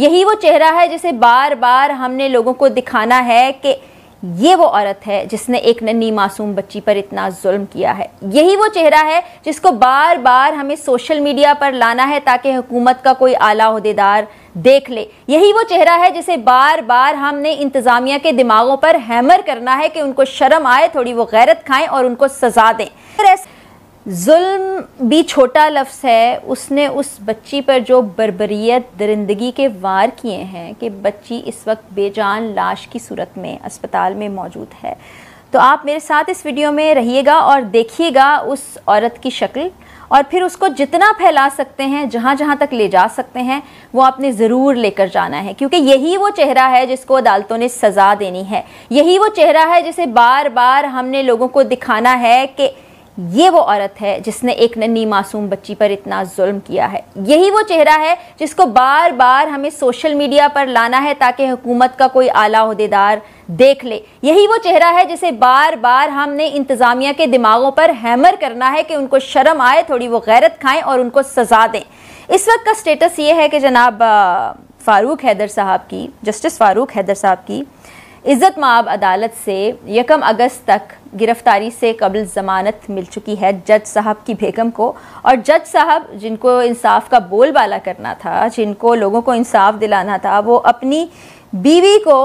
यही वो चेहरा है जिसे बार बार हमने लोगों को दिखाना है कि ये वो औरत है जिसने एक नन्ही मासूम बच्ची पर इतना जुल्म किया है यही वो चेहरा है जिसको बार बार हमें सोशल मीडिया पर लाना है ताकि हुकूमत का कोई आला अहदेदार देख ले यही वो चेहरा है जिसे बार बार हमने इंतज़ामिया के दिमागों पर हैमर करना है कि उनको शर्म आए थोड़ी वो गैरत खाएं और उनको सजा दें जुल्म भी छोटा लफ्ज़ है उसने उस बच्ची पर जो बरबरीत दरिंदगी के वार किए हैं कि बच्ची इस वक्त बेजान लाश की सूरत में अस्पताल में मौजूद है तो आप मेरे साथ इस वीडियो में रहिएगा और देखिएगा उस औरत की शक्ल और फिर उसको जितना फैला सकते हैं जहाँ जहाँ तक ले जा सकते हैं वो आपने ज़रूर लेकर जाना है क्योंकि यही वो चेहरा है जिसको अदालतों ने सज़ा देनी है यही वो चेहरा है जिसे बार बार हमने लोगों को दिखाना है कि ये वो औरत है जिसने एक नन्नी मासूम बच्ची पर इतना जुल्म किया है यही वो चेहरा है जिसको बार बार हमें सोशल मीडिया पर लाना है ताकि हुकूमत का कोई आला अहदेदार देख ले यही वो चेहरा है जिसे बार बार हमने इंतज़ामिया के दिमागों पर हैमर करना है कि उनको शर्म आए थोड़ी वो गैरत खाएं और उनको सजा दें इस वक्त का स्टेटस ये है कि जनाब फ़ारूक हैदर साहब की जस्टिस फ़ारूक हैदर साहब की इज़्ज़त माब अदालत से यकम अगस्त तक गिरफ्तारी से कबल ज़मानत मिल चुकी है जज साहब की बेगम को और जज साहब जिनको इंसाफ का बोलबाला करना था जिनको लोगों को इंसाफ दिलाना था वो अपनी बीवी को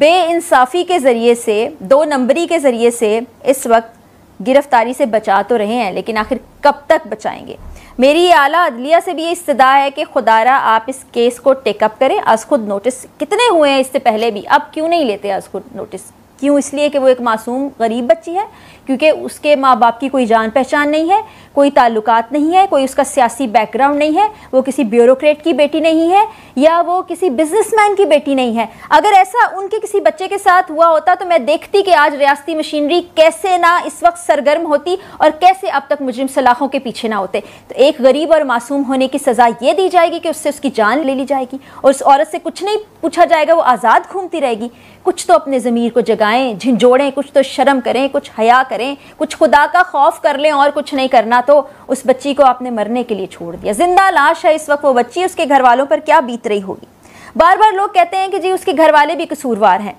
बेइंसाफ़ी के ज़रिए से दो नंबरी के ज़रिए से इस वक्त गिरफ्तारी से बचा तो रहे हैं लेकिन आखिर कब तक बचाएंगे मेरी ये आला अदलिया से भी ये इस्तदा है कि खुदारा आप इस केस को टेकअप करें अज खुद नोटिस कितने हुए हैं इससे पहले भी अब क्यों नहीं लेते अज खुद नोटिस क्यों इसलिए कि वो एक मासूम गरीब बच्ची है क्योंकि उसके माँ बाप की कोई जान पहचान नहीं है कोई ताल्लुकात नहीं है कोई उसका सियासी बैकग्राउंड नहीं है वो किसी ब्यूरोक्रेट की बेटी नहीं है या वो किसी बिजनेसमैन की बेटी नहीं है अगर ऐसा उनके किसी बच्चे के साथ हुआ होता तो मैं देखती कि आज रियासती मशीनरी कैसे ना इस वक्त सरगर्म होती और कैसे अब तक मुजरिम सलाखों के पीछे ना होते तो एक गरीब और मासूम होने की सज़ा ये दी जाएगी कि उससे उसकी जान ले ली जाएगी और उस औरत से कुछ नहीं पूछा जाएगा वो आज़ाद घूमती रहेगी कुछ तो अपने ज़मीर को जगह लगाएं झिझोड़ें कुछ तो शर्म करें कुछ हया करें कुछ खुदा का खौफ कर लें और कुछ नहीं करना तो उस बच्ची को आपने मरने के लिए छोड़ दिया जिंदा लाश है इस वक्त वो बच्ची उसके घर वालों पर क्या बीत रही होगी बार बार लोग कहते हैं कि जी उसके घर वाले भी कसूरवार हैं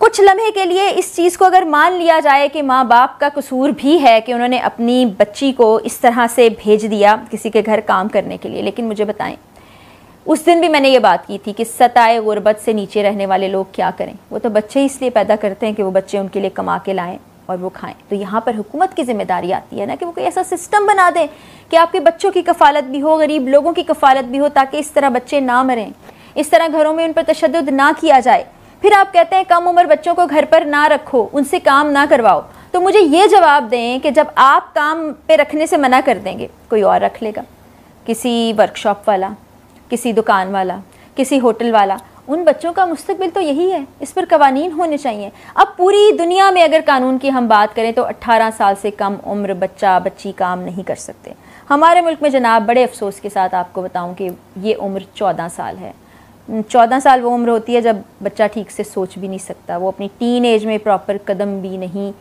कुछ लम्हे के लिए इस चीज़ को अगर मान लिया जाए कि माँ बाप का कसूर भी है कि उन्होंने अपनी बच्ची को इस तरह से भेज दिया किसी के घर काम करने के लिए लेकिन मुझे बताएं उस दिन भी मैंने ये बात की थी कि सताए गुरबत से नीचे रहने वाले लोग क्या करें वो तो बच्चे इसलिए पैदा करते हैं कि वो बच्चे उनके लिए कमा के लाएँ और वो खाएं तो यहाँ पर हुकूमत की जिम्मेदारी आती है ना कि वो कोई ऐसा सिस्टम बना दें कि आपके बच्चों की कफालत भी हो गरीब लोगों की कफालत भी हो ताकि इस तरह बच्चे ना मरें इस तरह घरों में उन पर तशद ना किया जाए फिर आप कहते हैं कम उम्र बच्चों को घर पर ना रखो उनसे काम ना करवाओ तो मुझे ये जवाब दें कि जब आप काम पे रखने से मना कर देंगे कोई और रख लेगा किसी वर्कशॉप वाला किसी दुकान वाला किसी होटल वाला उन बच्चों का मुस्तबिल तो यही है इस पर कवानीन होने चाहिए अब पूरी दुनिया में अगर कानून की हम बात करें तो 18 साल से कम उम्र बच्चा बच्ची काम नहीं कर सकते हमारे मुल्क में जनाब बड़े अफसोस के साथ आपको बताऊं कि ये उम्र 14 साल है 14 साल वो उम्र होती है जब बच्चा ठीक से सोच भी नहीं सकता वो अपनी टीन एज में प्रॉपर कदम भी नहीं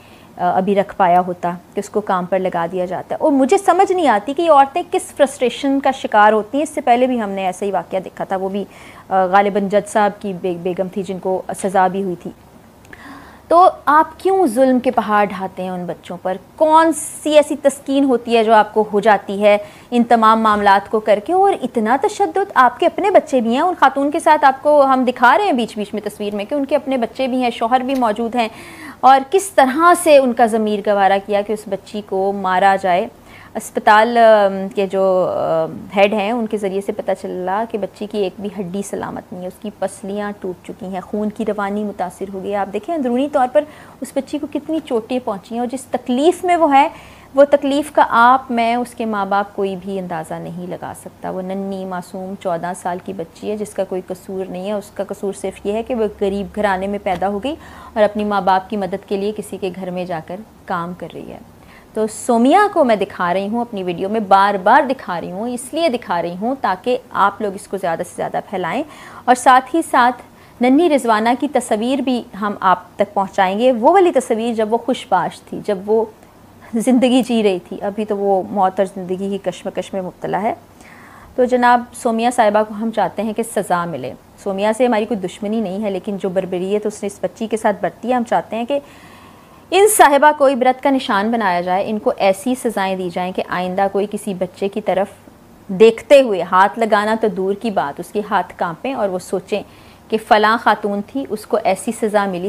अभी रख पाया होता कि उसको काम पर लगा दिया जाता है और मुझे समझ नहीं आती कि ये औरतें किस फ्रस्ट्रेशन का शिकार होती हैं इससे पहले भी हमने ऐसा ही वाक़ देखा था वो भी गालिबन जज साहब की बे, बेगम थी जिनको सज़ा भी हुई थी तो आप क्यों जुल्म के पहाड़ ढाते हैं उन बच्चों पर कौन सी ऐसी तस्कीन होती है जो आपको हो जाती है इन तमाम मामला को करके और इतना तशद आपके अपने बच्चे भी हैं उन खातून के साथ आपको हम दिखा रहे हैं बीच बीच में तस्वीर में कि उनके अपने बच्चे भी हैं शोहर भी मौजूद हैं और किस तरह से उनका ज़मीर गवारा किया कि उस बच्ची को मारा जाए अस्पताल के जो हेड हैं उनके ज़रिए से पता चला कि बच्ची की एक भी हड्डी सलामत नहीं है उसकी पसलियाँ टूट चुकी हैं खून की रवानी मुतासर हो गई आप देखें अंदरूनी तौर पर उस बच्ची को कितनी चोटें पहुँची हैं और जिस तकलीफ़ में वो है वो तकलीफ़ का आप मैं उसके माँ बाप कोई भी अंदाज़ा नहीं लगा सकता वो नन्ही मासूम चौदह साल की बच्ची है जिसका कोई कसूर नहीं है उसका कसूर सिर्फ ये है कि वो गरीब घराने में पैदा हो गई और अपनी माँ बाप की मदद के लिए किसी के घर में जाकर काम कर रही है तो सोमिया को मैं दिखा रही हूँ अपनी वीडियो में बार बार दिखा रही हूँ इसलिए दिखा रही हूँ ताकि आप लोग इसको ज़्यादा से ज़्यादा फैलाएँ और साथ ही साथ नन्ही रिजवाना की तस्वीर भी हम आप तक पहुँचाएँगे वो वाली तस्वीर जब वो खुशबाश थी जब वो ज़िंदगी जी रही थी अभी तो वो मौत और ज़िंदगी की कश्मकश में मुबतला है तो जनाब सोमिया साहिबा को हम चाहते हैं कि सज़ा मिले सोमिया से हमारी कोई दुश्मनी नहीं है लेकिन जो बरबरीत उसने इस बच्ची के साथ बरती है हम चाहते हैं कि इन साहिबा को इबरत का निशान बनाया जाए इनको ऐसी सज़ाएं दी जाएं कि आइंदा कोई किसी बच्चे की तरफ देखते हुए हाथ लगाना तो दूर की बात उसके हाथ कांपें और वो सोचें कि फ़लाँ खातून थी उसको ऐसी सज़ा मिली